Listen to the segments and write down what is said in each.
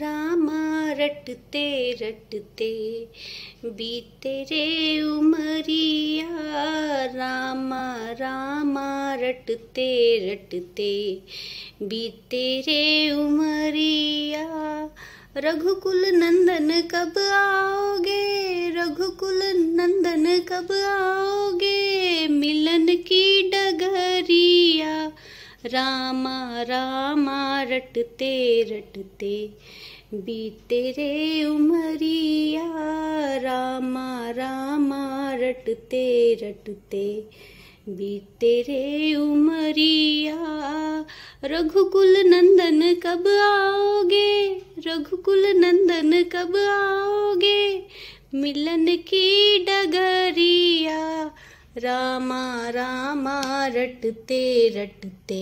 रामा रटते रटते बीते रे उमरिया रामा रामा रटते रटते बीते रे उमरिया रघुकुल नंदन कब आओगे रघुकुल नंदन कब आओगे मिलन की रामा रामा रटते रटते बीते रे उमरिया रामा रामा रटते रटते बीते रे उमरिया रघुकुल नंदन कब आओगे रघुकुल नंदन कब आओगे मिलन की डगरिया रामा रामा रटते रटते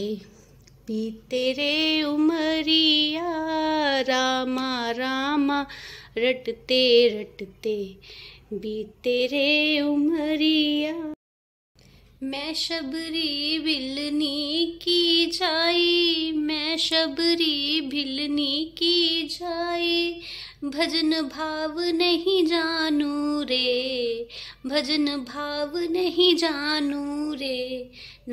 पीते रे उमरिया रामा रामा रटते रटते बीते रे उमरिया मैं शबरी बिलनी की जाई मैं शबरी बिलनी की जाई भजन भाव नहीं जानू रे भजन भाव नहीं जानू रे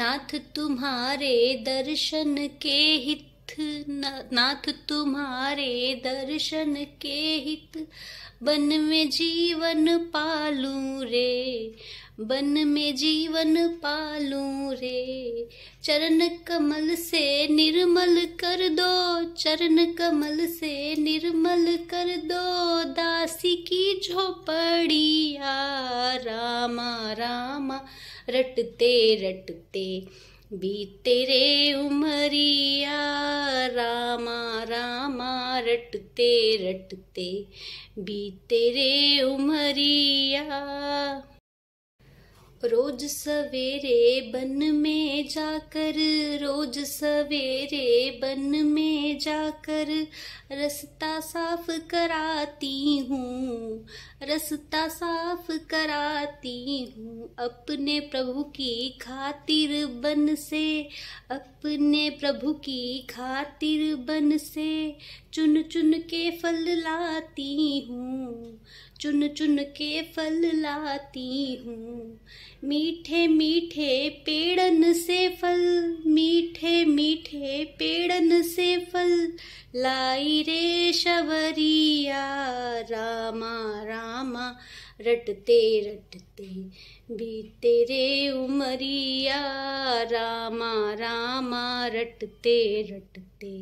नाथ तुम्हारे दर्शन के हित नाथ तुम्हारे दर्शन के हित बन में जीवन पालू रे बन में जीवन पालू रे चरण कमल से निर्मल कर दो चरण कमल से निर्मल कर दो दासी की झोपड़िया रामा रामा रटते रटते बीते रे उमरिया रामा रामा रटते रटते बीते रे उमरिया रोज सवेरे बन में जाकर रोज सवेरे बन में जाकर रास्ता साफ कराती हूँ रास्ता साफ कराती हूँ अपने प्रभु की खातिर बन से अपने प्रभु की खातिर बन से चुन चुन के फल लाती हूँ चुन चुन के फल लाती हूँ मीठे मीठे पेड़न से फल मीठे मीठे पेड़न से फल लाई रे शबरिया रामा रामा रटते रटते बीते रे उमरिया रामा रामा रटते रटते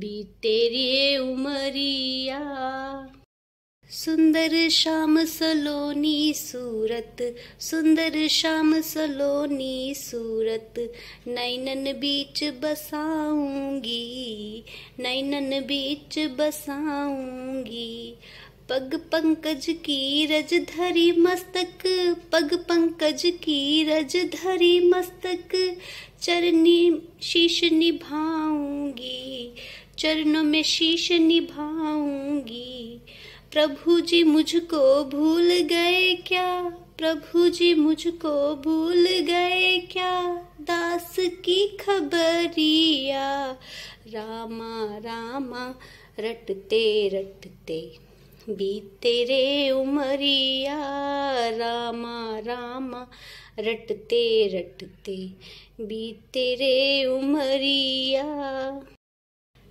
बीते रे उमरिया सुंदर शाम सलोनी सूरत सुंदर शाम सलोनी सूरत नैनन बीच बसाऊंगी नैनन बीच बसाऊंगी पग पंकज की रज धरी मस्तक पग पंकज की रज धरी मस्तक चरनी शीश निभाऊंगी चरणों में शीश निभाऊंगी प्रभु जी मुझको भूल गए क्या प्रभु जी मुझको भूल गए क्या दास की खबरिया रामा रामा रटते रटते बीते रे उमरिया रामा रामा रटते रटते बीते रे उमरिया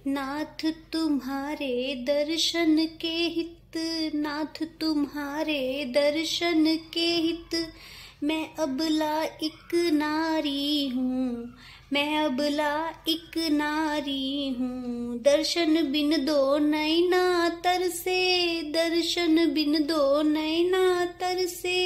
नाथ तुम्हारे दर्शन के हित नाथ तुम्हारे दर्शन के हित मैं अबला एक नारी हूँ मैं अबला एक नारी हूँ दर्शन बिन दो नैना तर से दर्शन बिन दो नैना तर से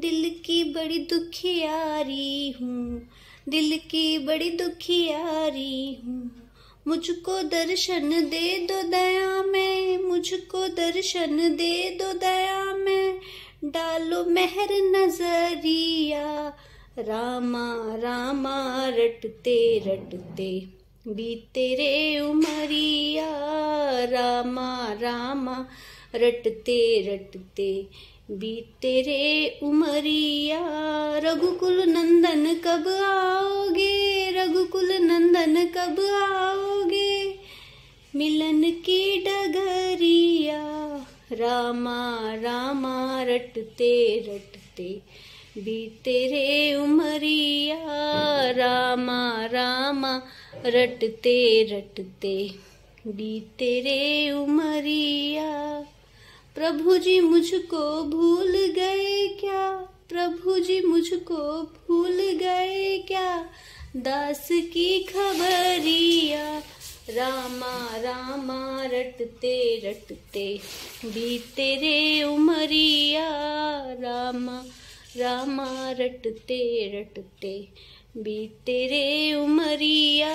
दिल की बड़ी दुखियारी हूँ दिल की बड़ी दुखियारी हूँ मुझको दर्शन दे दो दया में मुझको दर्शन दे दो दया में डालो मेहर नजरिया रामा रामा रटते रटते बीते रे उमरिया रामा रामा रटते रटते बीते रे उमरिया रघुकुल नंदन कब आओगे रघुकुल नंदन कब आओगे मिलन की डगरिया रामा रामा रटते रटते बीते रे उमरिया रामा रामा रटते रटते बीते रे उमरिया प्रभु जी मुझको भूल गए क्या प्रभु जी मुझको भूल गए क्या दास की खबरिया रामा रामा रटते रटते बीते रे उमरिया रामा रामा रटते रटते बीते रे उमरिया